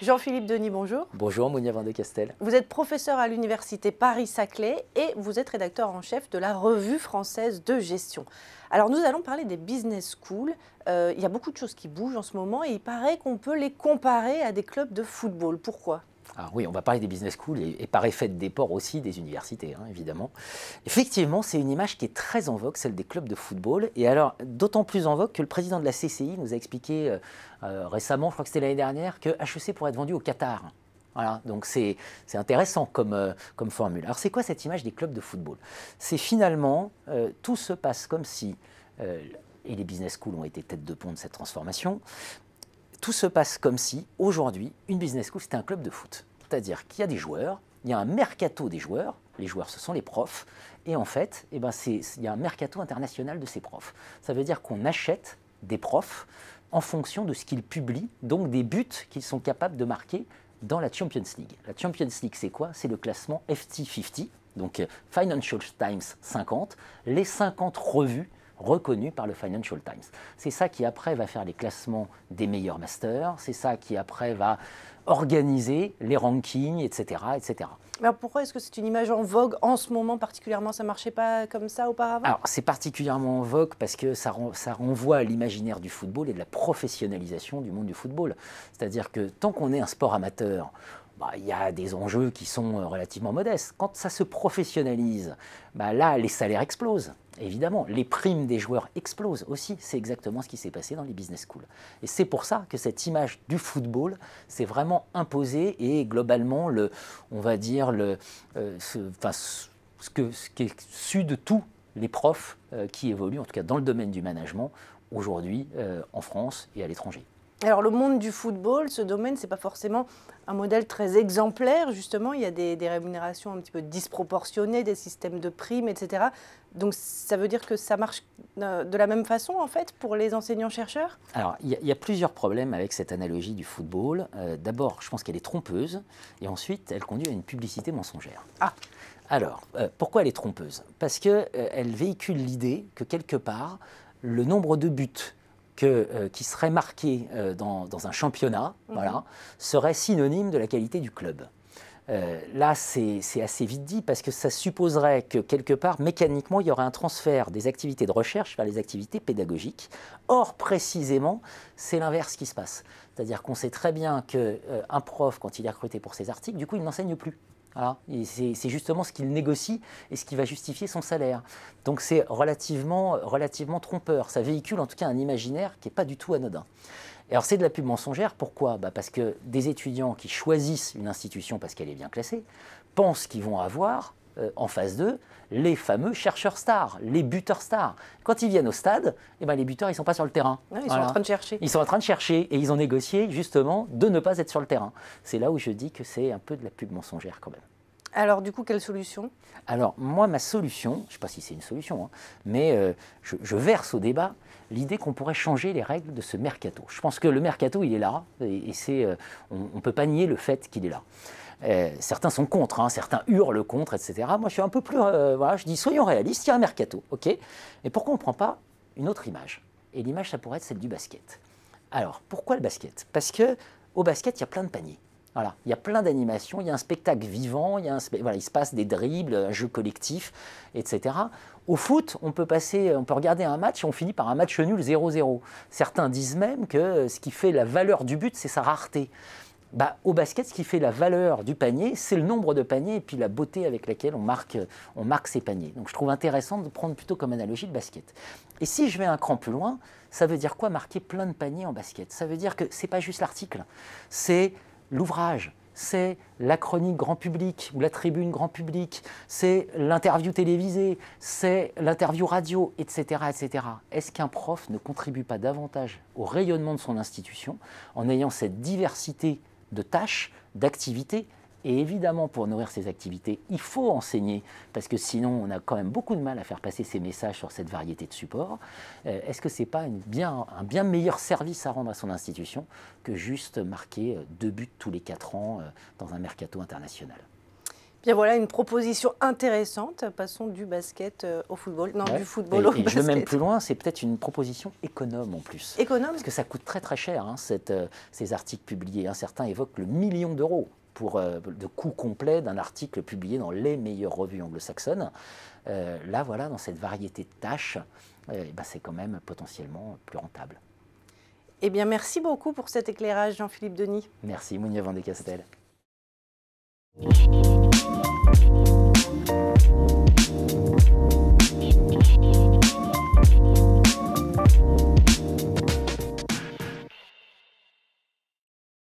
Jean-Philippe Denis, bonjour. Bonjour, Mounia Van Castel. Vous êtes professeur à l'université Paris-Saclay et vous êtes rédacteur en chef de la revue française de gestion. Alors nous allons parler des business schools. Euh, il y a beaucoup de choses qui bougent en ce moment et il paraît qu'on peut les comparer à des clubs de football. Pourquoi alors ah oui, on va parler des business schools et, par effet de déport aussi des universités, hein, évidemment. Effectivement, c'est une image qui est très en vogue, celle des clubs de football. Et alors, d'autant plus en vogue que le président de la CCI nous a expliqué euh, euh, récemment, je crois que c'était l'année dernière, que HEC pourrait être vendu au Qatar. Voilà, donc c'est intéressant comme, euh, comme formule. Alors c'est quoi cette image des clubs de football C'est finalement, tout se passe comme si et les business schools ont été tête de pont de cette transformation, tout se passe comme si, aujourd'hui, une business school, c'était un club de foot. C'est-à-dire qu'il y a des joueurs, il y a un mercato des joueurs, les joueurs, ce sont les profs, et en fait, eh ben, il y a un mercato international de ces profs. Ça veut dire qu'on achète des profs en fonction de ce qu'ils publient, donc des buts qu'ils sont capables de marquer dans la Champions League. La Champions League, c'est quoi C'est le classement FT50, donc euh, Financial Times 50, les 50 revues reconnu par le Financial Times. C'est ça qui après va faire les classements des meilleurs masters, c'est ça qui après va organiser les rankings, etc. etc. Alors pourquoi est-ce que c'est une image en vogue en ce moment particulièrement Ça ne marchait pas comme ça auparavant Alors c'est particulièrement en vogue parce que ça renvoie à l'imaginaire du football et de la professionnalisation du monde du football. C'est-à-dire que tant qu'on est un sport amateur, bah, il y a des enjeux qui sont euh, relativement modestes. Quand ça se professionnalise, bah, là, les salaires explosent, évidemment. Les primes des joueurs explosent aussi. C'est exactement ce qui s'est passé dans les business schools. Et c'est pour ça que cette image du football s'est vraiment imposée et globalement, le, on va dire, euh, ce, ce qui est su de tous les profs euh, qui évoluent, en tout cas dans le domaine du management, aujourd'hui en France et à l'étranger. Alors le monde du football, ce domaine, n'est pas forcément un modèle très exemplaire, justement. Il y a des, rémunérations un petit peu disproportionnées, des systèmes de primes, etc. Donc ça veut dire que ça marche euh, de la même façon, en fait, pour les enseignants-chercheurs Alors, il y, a plusieurs problèmes avec cette analogie du football. Euh, d'abord, je pense qu'elle est trompeuse, et ensuite, elle conduit à une publicité mensongère. Ah Alors, euh, pourquoi elle est trompeuse Parce qu'elle elle véhicule l'idée que quelque part, le nombre de buts euh, qui serait marqué euh, dans, un championnat mhm. voilà, serait synonyme de la qualité du club. Euh, là, c'est assez vite dit parce que ça supposerait que quelque part, mécaniquement, il y aurait un transfert des activités de recherche vers les activités pédagogiques. Or, précisément, c'est l'inverse qui se passe. C'est-à-dire qu'on sait très bien qu'un prof, quand il est recruté pour ses articles, du coup, il n'enseigne plus. C'est justement ce qu'il négocie et ce qui va justifier son salaire. Donc c'est relativement, trompeur. Ça véhicule en tout cas un imaginaire qui n'est pas du tout anodin. Alors c'est de la pub mensongère, pourquoi bah, Parce que des étudiants qui choisissent une institution parce qu'elle est bien classée pensent qu'ils vont avoir euh, en phase d'eux les fameux chercheurs stars, les buteurs stars. Quand ils viennent au stade, eh ben, les buteurs, ils ne sont pas sur le terrain. Ah, ils sont en train de chercher. Ils sont en train de chercher et ils ont négocié justement de ne pas être sur le terrain. C'est là où je dis que c'est un peu de la pub mensongère quand même. Alors du coup, quelle solution Alors moi, ma solution, je ne sais pas si c'est une solution, hein, mais euh, je, verse au débat l'idée qu'on pourrait changer les règles de ce mercato. Je pense que le mercato, il est là, et, euh, on ne peut pas nier le fait qu'il est là. Euh, certains sont contre, hein, certains hurlent contre, etc. Moi, je suis un peu plus. Euh, voilà, je dis soyons réalistes, il y a un mercato, ok Mais pourquoi on ne prend pas une autre image Et l'image, ça pourrait être celle du basket. Alors, pourquoi le basket Parce que au basket, il y a plein de paniers. Voilà, il y a plein d'animations, il y a un spectacle vivant, il, y se passe des dribbles, un jeu collectif, etc. Au foot, on peut, passer, on peut regarder un match et on finit par un match nul 0-0. Certains disent même que ce qui fait la valeur du but, c'est sa rareté. Bah, au basket, ce qui fait la valeur du panier, c'est le nombre de paniers et puis la beauté avec laquelle on marque, ces paniers. Donc je trouve intéressant de prendre plutôt comme analogie le basket. Et si je vais un cran plus loin, ça veut dire quoi marquer plein de paniers en basket Ça veut dire que ce n'est pas juste l'article, c'est l'ouvrage, c'est la chronique grand public ou la tribune grand public, c'est l'interview télévisée, c'est l'interview radio, etc. etc. Est-ce qu'un prof ne contribue pas davantage au rayonnement de son institution en ayant cette diversité de tâches, d'activités. Et évidemment, pour nourrir ces activités, il faut enseigner, parce que sinon, on a quand même beaucoup de mal à faire passer ces messages sur cette variété de supports. Euh, est-ce que ce n'est pas bien, un bien meilleur service à rendre à son institution que juste marquer euh, deux buts tous les quatre ans euh, dans un mercato international Bien voilà une proposition intéressante. Passons du basket euh, au football. Non, du football au et Je même plus loin, c'est peut-être une proposition économe en plus. Économe Parce que ça coûte très très cher, hein, euh, ces articles publiés. Certains évoquent le million d'euros pour euh, coût complet d'un article publié dans les meilleures revues anglo-saxonnes. là, voilà, dans cette variété de tâches, eh ben, c'est quand même potentiellement plus rentable. Eh bien, merci beaucoup pour cet éclairage, Jean-Philippe Denis. Merci, Mounia Van